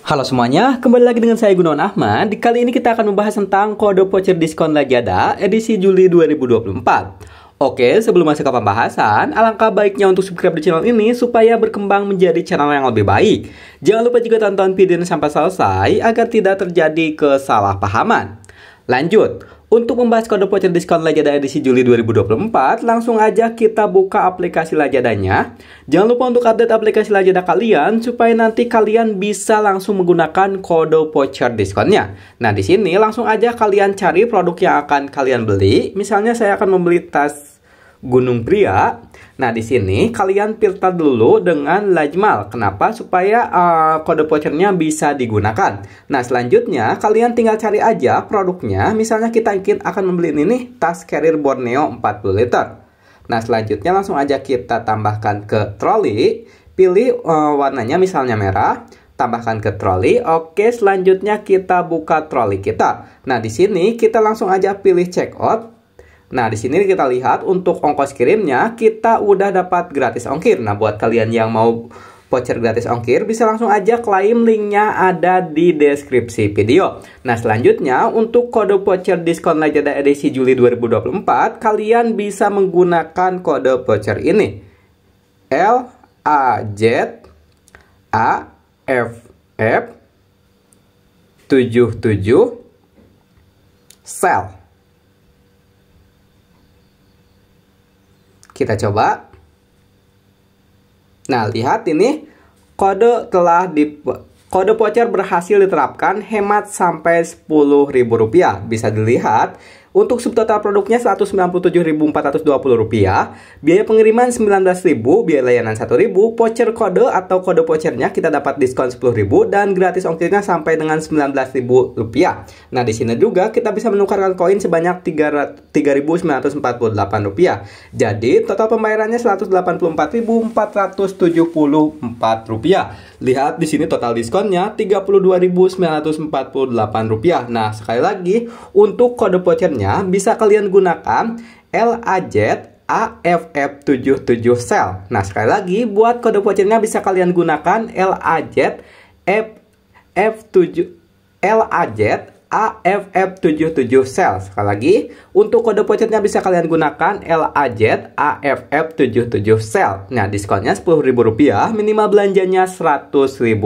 Halo semuanya, kembali lagi dengan saya Gunawan Ahmad. Di kali ini kita akan membahas tentang kode voucher diskon Lajada edisi Juli 2024. Oke, sebelum masuk ke pembahasan, alangkah baiknya untuk subscribe di channel ini supaya berkembang menjadi channel yang lebih baik. Jangan lupa juga tonton video ini sampai selesai agar tidak terjadi kesalahpahaman. Lanjut, untuk membahas kode voucher diskon Lajada edisi Juli 2024, langsung aja kita buka aplikasi Lajadanya. Jangan lupa untuk update aplikasi Lajada kalian supaya nanti kalian bisa langsung menggunakan kode voucher diskonnya. Nah, di sini langsung aja kalian cari produk yang akan kalian beli. Misalnya saya akan membeli tas Gunung Pria. Nah, di sini kalian filter dulu dengan Lajmal. Kenapa? Supaya uh, kode vouchernya bisa digunakan. Nah, selanjutnya kalian tinggal cari aja produknya. Misalnya kita ingin akan membeli ini nih, tas carrier Borneo 40 liter. Nah, selanjutnya langsung aja kita tambahkan ke troli. Pilih uh, warnanya misalnya merah tambahkan ke troli. Oke, selanjutnya kita buka troli kita. Nah, di sini kita langsung aja pilih check out Nah, di sini kita lihat untuk ongkos kirimnya kita udah dapat gratis ongkir. Nah, buat kalian yang mau voucher gratis ongkir bisa langsung aja klaim linknya ada di deskripsi video. Nah, selanjutnya untuk kode voucher diskon Lazada edisi Juli 2024, kalian bisa menggunakan kode voucher ini. L A Z A F F 77 sell Kita coba. Nah, lihat ini kode telah di kode voucher berhasil diterapkan hemat sampai Rp10.000. Bisa dilihat untuk subtotal produknya Rp197.420, biaya pengiriman Rp19.000, biaya layanan Rp1.000, voucher kode atau kode vouchernya kita dapat diskon Rp10.000 dan gratis ongkirnya sampai dengan Rp19.000. Nah, di sini juga kita bisa menukarkan koin sebanyak Rp3.948. Jadi, total pembayarannya Rp184.474. Lihat di sini total diskonnya Rp32.948. Nah, sekali lagi untuk kode vouchernya bisa kalian gunakan LAZ AFF77 cell Nah, sekali lagi buat kode vouchernya bisa kalian gunakan LAZ F F7 LAZ AFF77 cell Sekali lagi, untuk kode vouchernya bisa kalian gunakan LAZ AFF77 cell Nah, diskonnya Rp10.000, minimal belanjanya Rp100.000.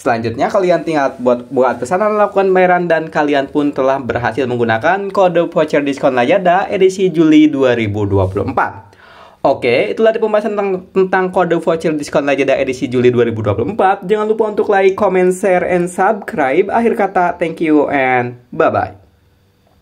Selanjutnya, kalian tinggal buat buat pesanan lakukan pembayaran dan kalian pun telah berhasil menggunakan kode voucher diskon Lazada edisi Juli 2024. Oke, itulah di pembahasan tentang, tentang kode voucher diskon Lazada edisi Juli 2024. Jangan lupa untuk like, comment, share, and subscribe. Akhir kata, thank you and bye-bye.